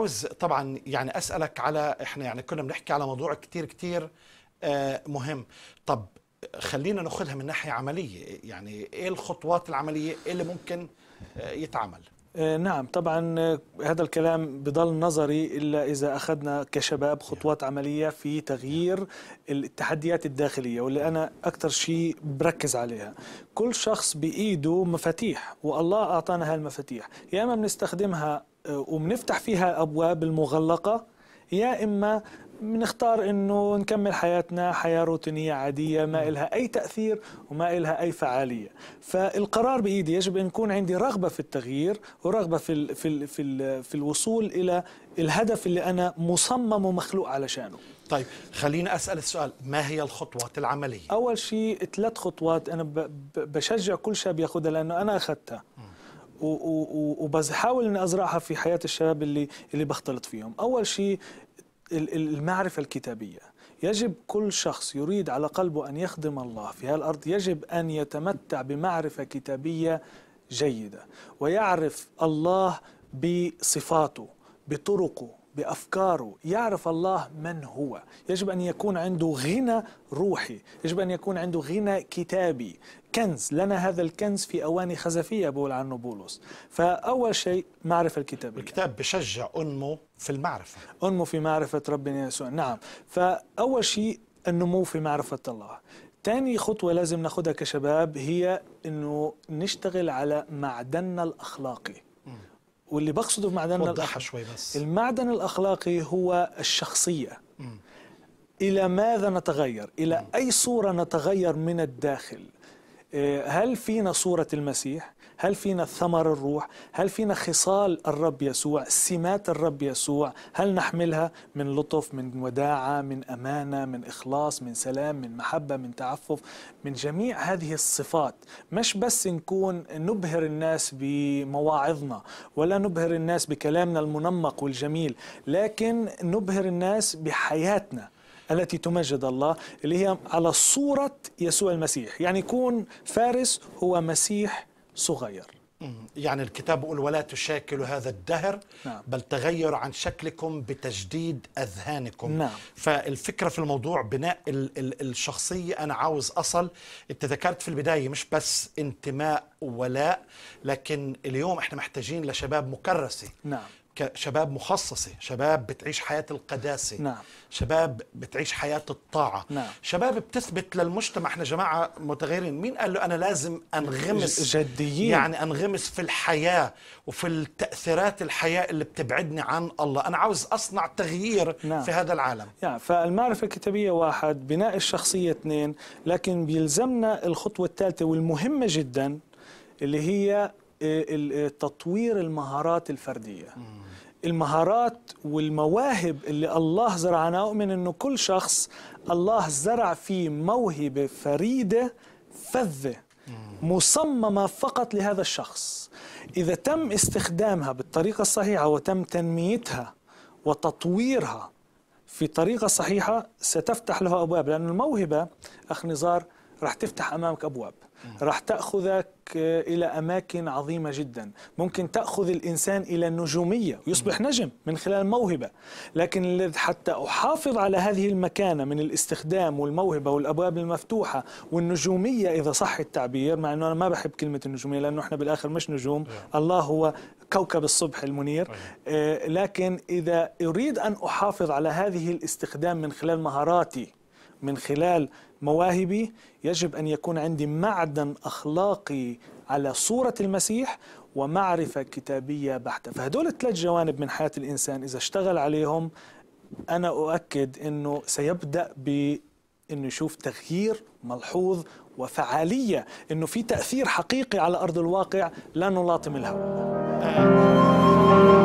عاوز طبعا يعني اسالك على احنا يعني كنا بنحكي على موضوع كتير كتير آه، مهم طب خلينا ناخذها من ناحيه عمليه يعني ايه الخطوات العمليه إيه اللي ممكن آه، يتعمل آه، نعم طبعا هذا الكلام بضل نظري إلا إذا أخذنا كشباب خطوات عملية في تغيير التحديات الداخلية واللي أنا أكثر شيء بركز عليها كل شخص بإيده مفاتيح والله أعطانا هالمفاتيح يا إما بنستخدمها آه، وبنفتح فيها الابواب المغلقه يا اما بنختار انه نكمل حياتنا حياه روتينيه عاديه ما لها اي تاثير وما لها اي فعاليه فالقرار بايدي يجب ان يكون عندي رغبه في التغيير ورغبه في الـ في الـ في, الـ في الوصول الى الهدف اللي انا مصمم ومخلوق علشانه طيب خليني اسال السؤال ما هي الخطوات العمليه اول شيء ثلاث خطوات انا بشجع كل شاب ياخذها لانه انا اخذتها وبحاول اني ازرعها في حياه الشباب اللي اللي بختلط فيهم اول شيء المعرفه الكتابيه يجب كل شخص يريد على قلبه ان يخدم الله في هالارض يجب ان يتمتع بمعرفه كتابيه جيده ويعرف الله بصفاته بطرقه بافكاره يعرف الله من هو يجب ان يكون عنده غنى روحي يجب ان يكون عنده غنى كتابي كنز لنا هذا الكنز في اواني خزفيه بقول عنه بولس فاول شيء معرفه الكتاب الكتاب بشجع انمو في المعرفه انمو في معرفه ربنا يسوع نعم فاول شيء النمو في معرفه الله تاني خطوة لازم ناخدها كشباب هي أنه نشتغل على معدننا الأخلاقي واللي بقصده بمعدننا الأخلاقي شوي بس المعدن الأخلاقي هو الشخصية م. إلى ماذا نتغير إلى م. أي صورة نتغير من الداخل إيه، هل فينا صورة المسيح؟ هل فينا ثمر الروح؟ هل فينا خصال الرب يسوع؟ سمات الرب يسوع؟ هل نحملها من لطف، من وداعة، من أمانة، من إخلاص، من سلام، من محبة، من تعفف، من جميع هذه الصفات، مش بس نكون نبهر الناس بمواعظنا، ولا نبهر الناس بكلامنا المنمق والجميل، لكن نبهر الناس بحياتنا. التي تمجد الله اللي هي على صورة يسوع المسيح يعني يكون فارس هو مسيح صغير يعني الكتاب بيقول ولا تشاكلوا هذا الدهر نعم. بل تغيروا عن شكلكم بتجديد اذهانكم نعم. فالفكره في الموضوع بناء ال ال الشخصيه انا عاوز اصل انت ذكرت في البدايه مش بس انتماء ولاء لكن اليوم احنا محتاجين لشباب مكرسه نعم شباب مخصصة شباب بتعيش حياة القداسة نعم. شباب بتعيش حياة الطاعة نعم. شباب بتثبت للمجتمع احنا جماعة متغيرين مين قال له أنا لازم أنغمس جديين يعني أنغمس في الحياة وفي التأثيرات الحياة اللي بتبعدني عن الله أنا عاوز أصنع تغيير نعم. في هذا العالم يعني فالمعرفة الكتابية واحد بناء الشخصية اثنين لكن بيلزمنا الخطوة الثالثة والمهمة جدا اللي هي تطوير المهارات الفردية المهارات والمواهب اللي الله زرعها أنا أؤمن أنه كل شخص الله زرع فيه موهبة فريدة فذة مصممة فقط لهذا الشخص إذا تم استخدامها بالطريقة الصحيحة وتم تنميتها وتطويرها في طريقة صحيحة ستفتح لها أبواب لأن الموهبة أخ نزار راح تفتح امامك ابواب راح تاخذك آه، الى اماكن عظيمه جدا ممكن تاخذ الانسان الى النجوميه ويصبح نجم من خلال موهبه لكن حتى احافظ على هذه المكانه من الاستخدام والموهبه والابواب المفتوحه والنجوميه اذا صح التعبير مع انه انا ما بحب كلمه النجوميه لانه احنا بالاخر مش نجوم نعم. الله هو كوكب الصبح المنير طيب. آه، لكن اذا اريد ان احافظ على هذه الاستخدام من خلال مهاراتي من خلال مواهبي يجب أن يكون عندي معدن أخلاقي على صورة المسيح ومعرفة كتابية بحتة فهدول الثلاث جوانب من حياة الإنسان إذا اشتغل عليهم أنا أؤكد أنه سيبدأ ب انه يشوف تغيير ملحوظ وفعاليه انه في تاثير حقيقي على ارض الواقع لا نلاطم الهوى